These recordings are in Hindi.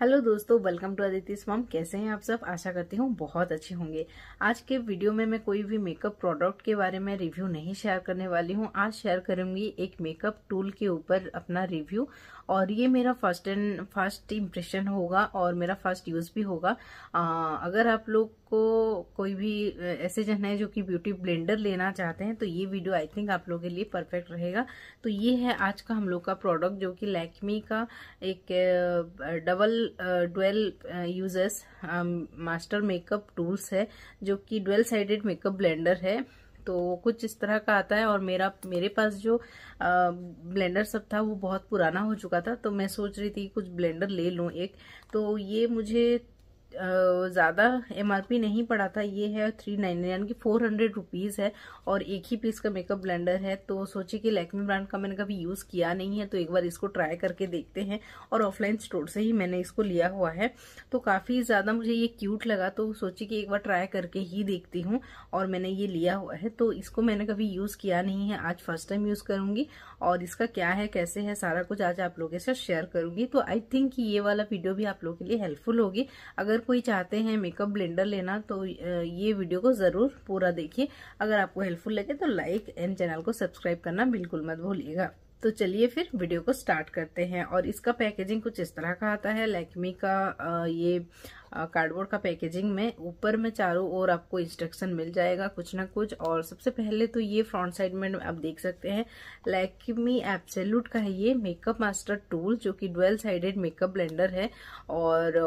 हेलो दोस्तों वेलकम टू अदिति स्वाम कैसे हैं आप सब आशा करती हूँ बहुत अच्छे होंगे आज के वीडियो में मैं कोई भी मेकअप प्रोडक्ट के बारे में रिव्यू नहीं शेयर करने वाली हूँ आज शेयर करूंगी एक मेकअप टूल के ऊपर अपना रिव्यू और ये मेरा फर्स्ट एंड फर्स्ट इम्प्रेशन होगा और मेरा फर्स्ट यूज़ भी होगा आ, अगर आप लोग को कोई भी ऐसे जन है जो कि ब्यूटी ब्लेंडर लेना चाहते हैं तो ये वीडियो आई थिंक आप लोगों के लिए परफेक्ट रहेगा तो ये है आज का हम लोग का प्रोडक्ट जो कि लैक्मी का एक double dual users master makeup tools है जो कि डुअल साइडेड मेकअप ब्लेंडर है तो कुछ इस तरह का आता है और मेरा मेरे पास जो ब्लेंडर सब था वो बहुत पुराना हो चुका था तो मैं सोच रही थी कुछ ब्लेंडर ले लूँ एक तो ये मुझे ज़्यादा एमआरपी नहीं पड़ा था ये है थ्री नाइन नाइन की फोर हंड्रेड रुपीज़ है और एक ही पीस का मेकअप ब्लेंडर है तो सोचे कि लैक्मी ब्रांड का मैंने कभी यूज़ किया नहीं है तो एक बार इसको ट्राई करके देखते हैं और ऑफलाइन स्टोर से ही मैंने इसको लिया हुआ है तो काफ़ी ज़्यादा मुझे ये क्यूट लगा तो सोचे कि एक बार ट्राई करके ही देखती हूँ और मैंने ये लिया हुआ है तो इसको मैंने कभी यूज़ किया नहीं है आज फर्स्ट टाइम यूज़ करूँगी और इसका क्या है कैसे है सारा कुछ आज आप लोगों के साथ शेयर करूँगी तो आई थिंक ये वाला वीडियो भी आप लोगों के लिए हेल्पफुल होगी अगर कोई चाहते हैं मेकअप ब्लेंडर लेना तो ये वीडियो को ज़रूर पूरा देखिए अगर आपको हेल्पफुल लगे तो लाइक एंड चैनल को सब्सक्राइब करना बिल्कुल मत भूलिएगा तो चलिए फिर वीडियो को स्टार्ट करते हैं और इसका पैकेजिंग कुछ इस तरह का आता है लैक्मी का ये कार्डबोर्ड का पैकेजिंग में ऊपर में चारों ओर आपको इंस्ट्रक्शन मिल जाएगा कुछ ना कुछ और सबसे पहले तो ये फ्रंट साइड में आप देख सकते हैं लैक्मी एप्सल्यूट का है ये मेकअप मास्टर टूल जो कि डुअल साइडेड मेकअप ब्लेंडर है और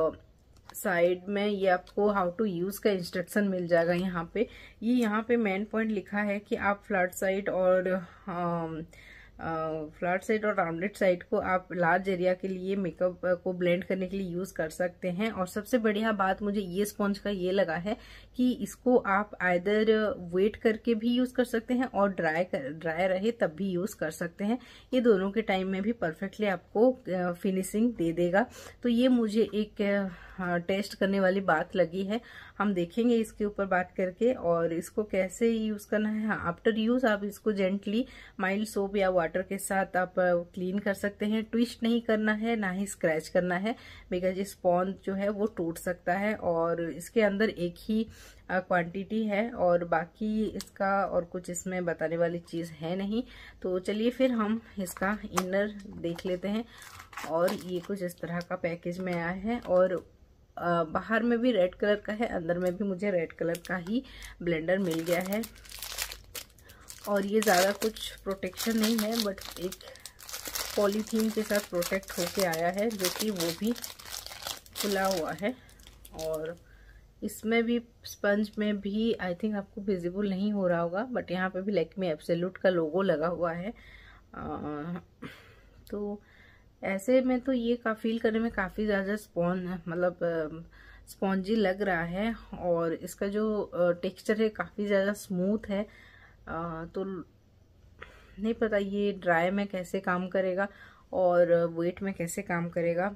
साइड में ये आपको हाउ टू यूज़ का इंस्ट्रक्शन मिल जाएगा यहाँ पे ये यह यहाँ पे मेन पॉइंट लिखा है कि आप फ्लड साइड और फ्लड um, साइड uh, और राउंडेड साइड को आप लार्ज एरिया के लिए मेकअप uh, को ब्लेंड करने के लिए यूज़ कर सकते हैं और सबसे बढ़िया बात मुझे ये स्पॉन्ज का ये लगा है कि इसको आप आयदर वेट uh, करके भी यूज़ कर सकते हैं और ड्राई कर ड्राई रहे तब भी यूज़ कर सकते हैं ये दोनों के टाइम में भी परफेक्टली आपको फिनिशिंग दे देगा तो ये मुझे एक हाँ, टेस्ट करने वाली बात लगी है हम देखेंगे इसके ऊपर बात करके और इसको कैसे यूज़ करना है आफ्टर हाँ, यूज़ आप इसको जेंटली माइल्ड सोप या वाटर के साथ आप क्लीन कर सकते हैं ट्विस्ट नहीं करना है ना ही स्क्रैच करना है बिकॉज स्पॉन्ज जो है वो टूट सकता है और इसके अंदर एक ही क्वांटिटी है और बाकी इसका और कुछ इसमें बताने वाली चीज़ है नहीं तो चलिए फिर हम इसका इनर देख लेते हैं और ये कुछ इस तरह का पैकेज में आया है और बाहर में भी रेड कलर का है अंदर में भी मुझे रेड कलर का ही ब्लेंडर मिल गया है और ये ज़्यादा कुछ प्रोटेक्शन नहीं है बट एक पॉलीथीन के साथ प्रोटेक्ट होके आया है जो कि वो भी खुला हुआ है और इसमें भी स्पंज में भी आई थिंक आपको विजिबल नहीं हो रहा होगा बट यहाँ पे भी लेक में एब्सोल्यूट का लोगो लगा हुआ है आ, तो ऐसे में तो ये का फील करने में काफ़ी ज़्यादा स्पॉन मतलब स्पॉन्जी लग रहा है और इसका जो टेक्सचर है काफ़ी ज़्यादा स्मूथ है तो नहीं पता ये ड्राई में कैसे काम करेगा और वेट में कैसे काम करेगा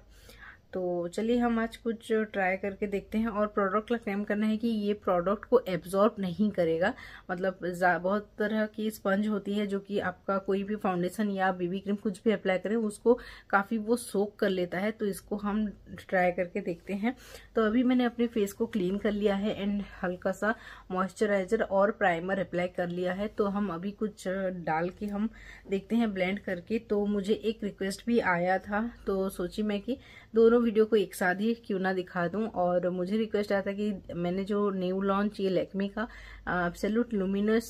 तो चलिए हम आज कुछ ट्राई करके देखते हैं और प्रोडक्ट का क्लेम करना है कि ये प्रोडक्ट को एब्जॉर्ब नहीं करेगा मतलब बहुत तरह की स्पंज होती है जो कि आपका कोई भी फाउंडेशन या बेबी क्रीम कुछ भी अप्लाई करें उसको काफ़ी वो सोक कर लेता है तो इसको हम ट्राई करके देखते हैं तो अभी मैंने अपने फेस को क्लीन कर लिया है एंड हल्का सा मॉइस्चराइजर और प्राइमर अप्लाई कर लिया है तो हम अभी कुछ डाल के हम देखते हैं ब्लेंड करके तो मुझे एक रिक्वेस्ट भी आया था तो सोची मैं कि दोनों वीडियो को एक साथ ही क्यों ना दिखा दूं और मुझे रिक्वेस्ट आया था कि मैंने जो न्यू लॉन्च ये लैक्मी का एब्सोल्यूट लुमिनस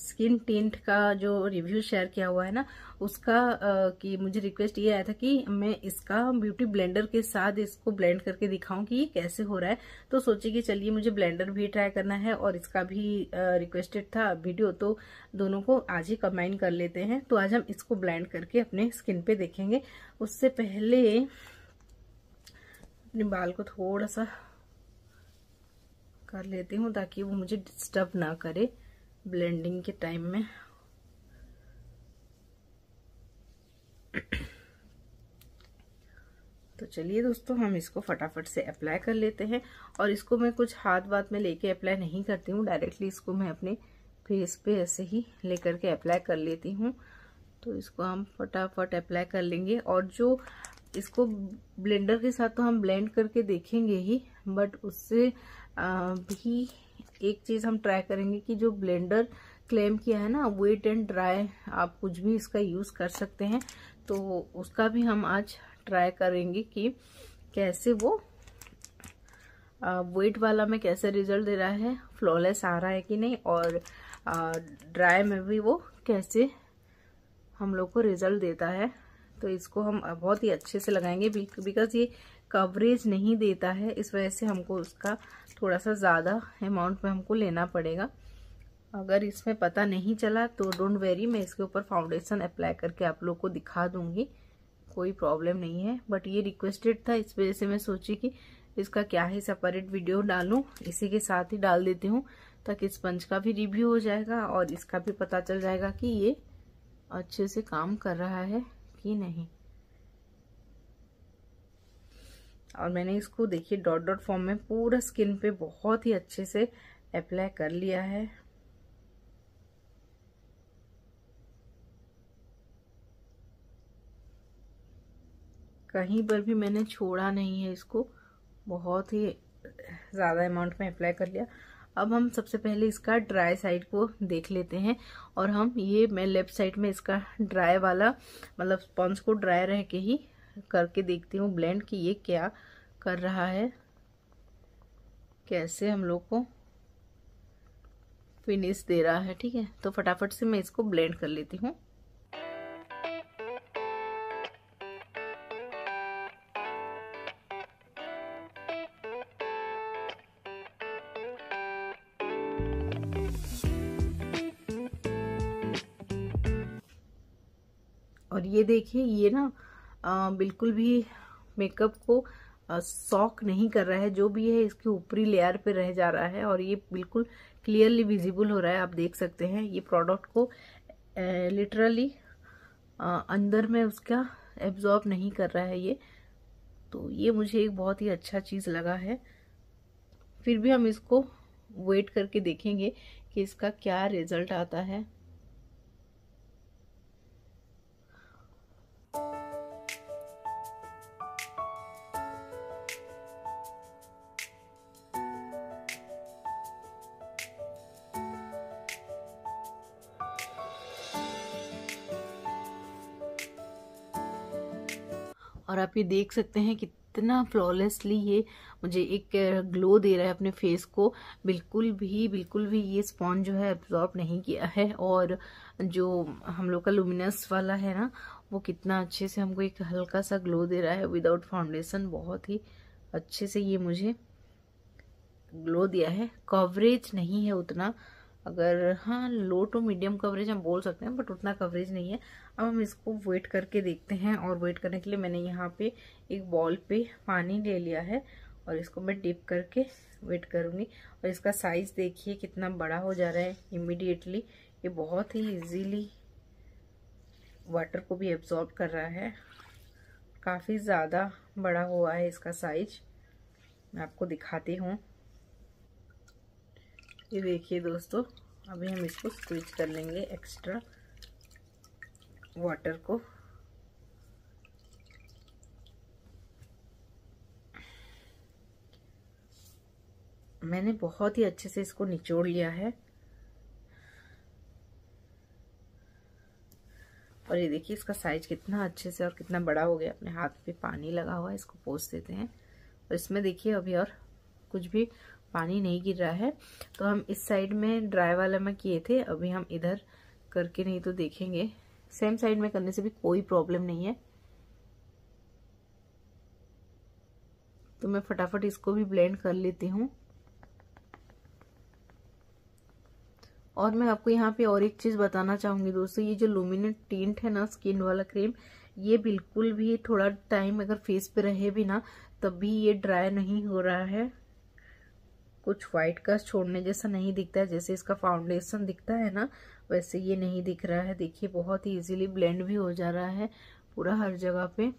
स्किन टिंट का जो रिव्यू शेयर किया हुआ है ना उसका आ, कि मुझे रिक्वेस्ट ये आया था कि मैं इसका ब्यूटी ब्लेंडर के साथ इसको ब्लेंड करके दिखाऊं कि ये कैसे हो रहा है तो सोची कि चलिए मुझे ब्लेंडर भी ट्राई करना है और इसका भी रिक्वेस्टेड था वीडियो तो दोनों को आज ही कंबाइन कर लेते हैं तो आज हम इसको ब्लेंड करके अपने स्किन पे देखेंगे उससे पहले अपने बाल को थोड़ा सा कर लेती हूँ ताकि वो मुझे डिस्टर्ब ना करे ब्लेंडिंग के टाइम में तो चलिए दोस्तों हम इसको फटाफट से अप्लाई कर लेते हैं और इसको मैं कुछ हाथ बात में लेके अप्लाई नहीं करती हूँ डायरेक्टली इसको मैं अपने फेस पे ऐसे ही लेकर के अप्लाई कर लेती हूँ तो इसको हम फटाफट अप्लाई कर लेंगे और जो इसको ब्लेंडर के साथ तो हम ब्लेंड करके देखेंगे ही बट उससे भी एक चीज़ हम ट्राई करेंगे कि जो ब्लेंडर क्लेम किया है ना वेट एंड ड्राई आप कुछ भी इसका यूज़ कर सकते हैं तो उसका भी हम आज ट्राई करेंगे कि कैसे वो वेट वाला में कैसे रिजल्ट दे रहा है फ्लॉलेस आ रहा है कि नहीं और ड्राई में भी वो कैसे हम लोग को रिजल्ट देता है तो इसको हम बहुत ही अच्छे से लगाएंगे बिकॉज ये कवरेज नहीं देता है इस वजह से हमको उसका थोड़ा सा ज़्यादा अमाउंट में हमको लेना पड़ेगा अगर इसमें पता नहीं चला तो डोंट वेरी मैं इसके ऊपर फाउंडेशन अप्लाई करके आप लोग को दिखा दूंगी कोई प्रॉब्लम नहीं है बट ये रिक्वेस्टेड था इस वजह से मैं सोची कि इसका क्या है सेपरेट वीडियो डालूँ इसी के साथ ही डाल देती हूँ ताकि स्पंज का भी रिव्यू हो जाएगा और इसका भी पता चल जाएगा कि ये अच्छे से काम कर रहा है ही नहीं और मैंने इसको देखिए डॉट डॉट फॉर्म में पूरा स्किन पे बहुत ही अच्छे से अप्लाई कर लिया है कहीं पर भी मैंने छोड़ा नहीं है इसको बहुत ही ज़्यादा अमाउंट में अप्लाई कर लिया अब हम सबसे पहले इसका ड्राई साइड को देख लेते हैं और हम ये मैं लेफ्ट साइड में इसका ड्राई वाला मतलब स्पॉन्ज को ड्राई रह के ही करके देखती हूँ ब्लेंड कि ये क्या कर रहा है कैसे हम लोग को फिनिश दे रहा है ठीक है तो फटाफट से मैं इसको ब्लेंड कर लेती हूँ और ये देखिए ये ना आ, बिल्कुल भी मेकअप को सॉक नहीं कर रहा है जो भी है इसके ऊपरी लेयर पे रह जा रहा है और ये बिल्कुल क्लियरली विजिबल हो रहा है आप देख सकते हैं ये प्रोडक्ट को लिटरली अंदर में उसका एब्जॉर्ब नहीं कर रहा है ये तो ये मुझे एक बहुत ही अच्छा चीज़ लगा है फिर भी हम इसको वेट करके देखेंगे कि इसका क्या रिजल्ट आता है और आप ये देख सकते हैं कि इतना फ्लॉलेसली ये मुझे एक ग्लो दे रहा है अपने फेस को बिल्कुल भी बिल्कुल भी ये स्पॉन्ज जो है एब्जॉर्ब नहीं किया है और जो हम लोग का लुमिनस वाला है ना वो कितना अच्छे से हमको एक हल्का सा ग्लो दे रहा है विदाउट फाउंडेशन बहुत ही अच्छे से ये मुझे ग्लो दिया है कवरेज नहीं है उतना अगर हाँ लो टू मीडियम कवरेज हम बोल सकते हैं बट उतना कवरेज नहीं है अब हम इसको वेट करके देखते हैं और वेट करने के लिए मैंने यहाँ पे एक बॉल पे पानी ले लिया है और इसको मैं डिप करके वेट करूँगी और इसका साइज़ देखिए कितना बड़ा हो जा रहा है इमिडिएटली ये बहुत ही इजीली वाटर को भी एब्जॉर्ब कर रहा है काफ़ी ज़्यादा बड़ा हुआ है इसका साइज मैं आपको दिखाती हूँ ये देखिए दोस्तों अभी हम इसको स्क्विज कर लेंगे एक्स्ट्रा वाटर को मैंने बहुत ही अच्छे से इसको निचोड़ लिया है और ये देखिए इसका साइज कितना अच्छे से और कितना बड़ा हो गया अपने हाथ पे पानी लगा हुआ है इसको पोस देते हैं और इसमें देखिए अभी और कुछ भी पानी नहीं गिर रहा है तो हम इस साइड में ड्राई वाला में किए थे अभी हम इधर करके नहीं तो देखेंगे सेम साइड में करने से भी कोई प्रॉब्लम नहीं है तो मैं फटाफट इसको भी ब्लेंड कर लेती हूँ और मैं आपको यहाँ पे और एक चीज़ बताना चाहूँगी दोस्तों ये जो लुमिनेंट टिंट है ना स्किन वाला क्रीम ये बिल्कुल भी थोड़ा टाइम अगर फेस पे रहे भी ना तब भी ये ड्राई नहीं हो रहा है कुछ वाइट का छोड़ने जैसा नहीं दिखता है जैसे इसका फाउंडेशन दिखता है ना वैसे ये नहीं दिख रहा है देखिए बहुत ही इजीली ब्लेंड भी हो जा रहा है पूरा हर जगह पे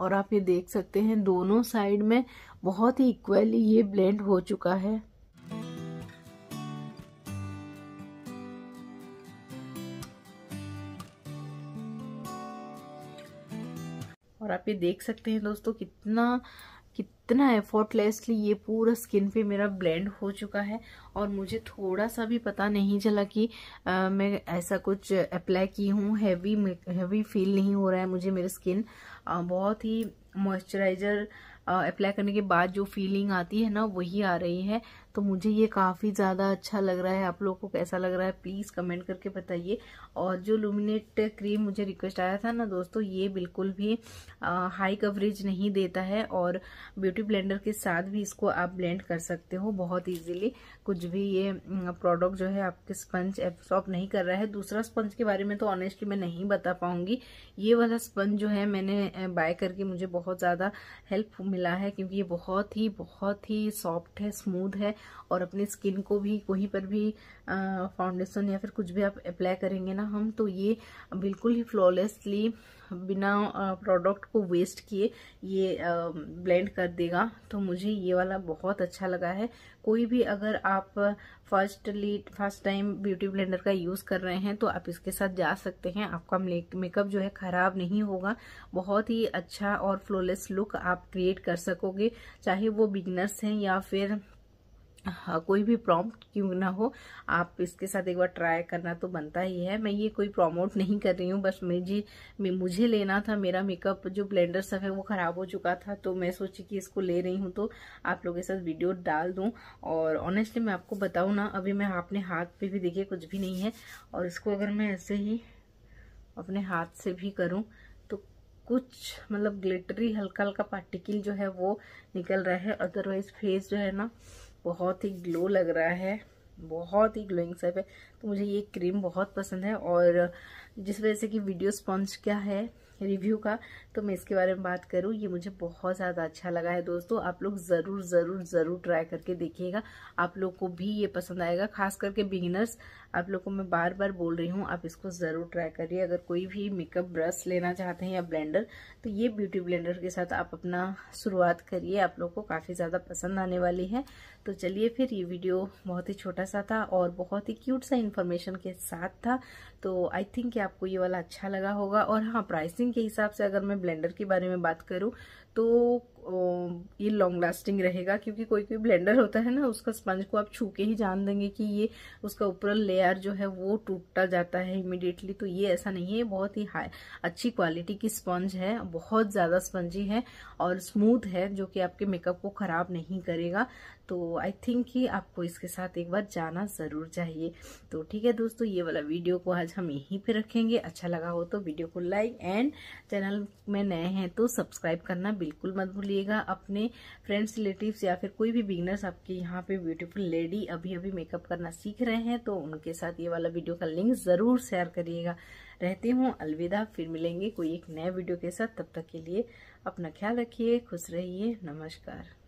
और आप ये देख सकते हैं दोनों साइड में बहुत ही इक्वली ये ब्लेंड हो चुका है और आप ये देख सकते हैं दोस्तों कितना कितना एफर्टलेसली ये पूरा स्किन पे मेरा ब्लेंड हो चुका है और मुझे थोड़ा सा भी पता नहीं चला कि आ, मैं ऐसा कुछ अप्लाई की हूँ हैवी हैवी फील नहीं हो रहा है मुझे मेरे स्किन आ, बहुत ही मॉइस्चराइज़र अप्लाई करने के बाद जो फीलिंग आती है ना वही आ रही है तो मुझे ये काफ़ी ज़्यादा अच्छा लग रहा है आप लोगों को कैसा लग रहा है प्लीज़ कमेंट करके बताइए और जो लुमिनेट क्रीम मुझे रिक्वेस्ट आया था ना दोस्तों ये बिल्कुल भी आ, हाई कवरेज नहीं देता है और ब्यूटी ब्लेंडर के साथ भी इसको आप ब्लेंड कर सकते हो बहुत ईजिली कुछ भी ये प्रोडक्ट जो है आपके स्पंज एब्सॉर्ब नहीं कर रहा है दूसरा स्पंज के बारे में तो ऑनेस्टली मैं नहीं बता पाऊंगी ये वाला स्पंज जो है मैंने बाय करके मुझे बहुत ज़्यादा हेल्प मिला है क्योंकि ये बहुत ही बहुत ही सॉफ्ट है स्मूथ है और अपने स्किन को भी कहीं पर भी फाउंडेशन या फिर कुछ भी आप अप्लाई करेंगे ना हम तो ये बिल्कुल ही फ्लॉलेसली बिना प्रोडक्ट को वेस्ट किए ये ब्लेंड कर देगा तो मुझे ये वाला बहुत अच्छा लगा है कोई भी अगर आप firstly first time beauty blender का यूज़ कर रहे हैं तो आप इसके साथ जा सकते हैं आपका मेकअप जो है ख़राब नहीं होगा बहुत ही अच्छा और फ्लोलेस लुक आप क्रिएट कर सकोगे चाहे वो बिगनर्स हैं या फिर हाँ, कोई भी प्रॉम्प्ट क्यों ना हो आप इसके साथ एक बार ट्राई करना तो बनता ही है मैं ये कोई प्रमोट नहीं कर रही हूँ बस मुझे मुझे लेना था मेरा मेकअप जो ब्लेंडर सब है वो ख़राब हो चुका था तो मैं सोची कि इसको ले रही हूँ तो आप लोगों के साथ वीडियो डाल दूँ और ऑनेस्टली मैं आपको बताऊँ ना अभी मैं अपने हाथ पर भी देखिए कुछ भी नहीं है और इसको अगर मैं ऐसे ही अपने हाथ से भी करूँ तो कुछ मतलब ग्लिटरी हल्का हल्का पार्टिकल जो है वो निकल रहा है अदरवाइज फेस जो है ना बहुत ही ग्लो लग रहा है बहुत ही ग्लोइंग सेप है तो मुझे ये क्रीम बहुत पसंद है और जिस वजह से कि वीडियो स्पॉन्ज क्या है रिव्यू का तो मैं इसके बारे में बात करूँ ये मुझे बहुत ज़्यादा अच्छा लगा है दोस्तों आप लोग ज़रूर ज़रूर ज़रूर ट्राई करके देखिएगा आप लोग को भी ये पसंद आएगा खास करके बिगिनर्स आप लोग को मैं बार बार बोल रही हूँ आप इसको ज़रूर ट्राई करिए अगर कोई भी मेकअप ब्रश लेना चाहते हैं या ब्लेंडर तो ये ब्यूटी ब्लेंडर के साथ आप अपना शुरुआत करिए आप लोग को काफ़ी ज़्यादा पसंद आने वाली है तो चलिए फिर ये वीडियो बहुत ही छोटा सा था और बहुत ही क्यूट सा इन्फॉर्मेशन के साथ था तो आई थिंक कि आपको ये वाला अच्छा लगा होगा और हाँ प्राइसिंग के हिसाब से अगर मैं ब्लेंडर के बारे में बात करूँ तो ये लॉन्ग लास्टिंग रहेगा क्योंकि कोई कोई ब्लेंडर होता है ना उसका स्पंज को आप छू के ही जान देंगे कि ये उसका ऊपर लेयर जो है वो टूटता जाता है इमिडिएटली तो ये ऐसा नहीं है बहुत ही हाई अच्छी क्वालिटी की स्पंज है बहुत ज़्यादा स्पंजी है और स्मूथ है जो कि आपके मेकअप को ख़राब नहीं करेगा तो आई थिंक कि आपको इसके साथ एक बार जाना ज़रूर चाहिए तो ठीक है दोस्तों ये वाला वीडियो को आज हम यहीं पे रखेंगे अच्छा लगा हो तो वीडियो को लाइक एंड चैनल में नए हैं तो सब्सक्राइब करना बिल्कुल मत भूलिए करिएगा अपने फ्रेंड्स रिलेटिव्स या फिर कोई भी बिगनर्स आपके यहाँ पे ब्यूटीफुल लेडी अभी अभी मेकअप करना सीख रहे हैं तो उनके साथ ये वाला वीडियो का लिंक ज़रूर शेयर करिएगा रहती हूँ अलविदा फिर मिलेंगे कोई एक नए वीडियो के साथ तब तक के लिए अपना ख्याल रखिए खुश रहिए नमस्कार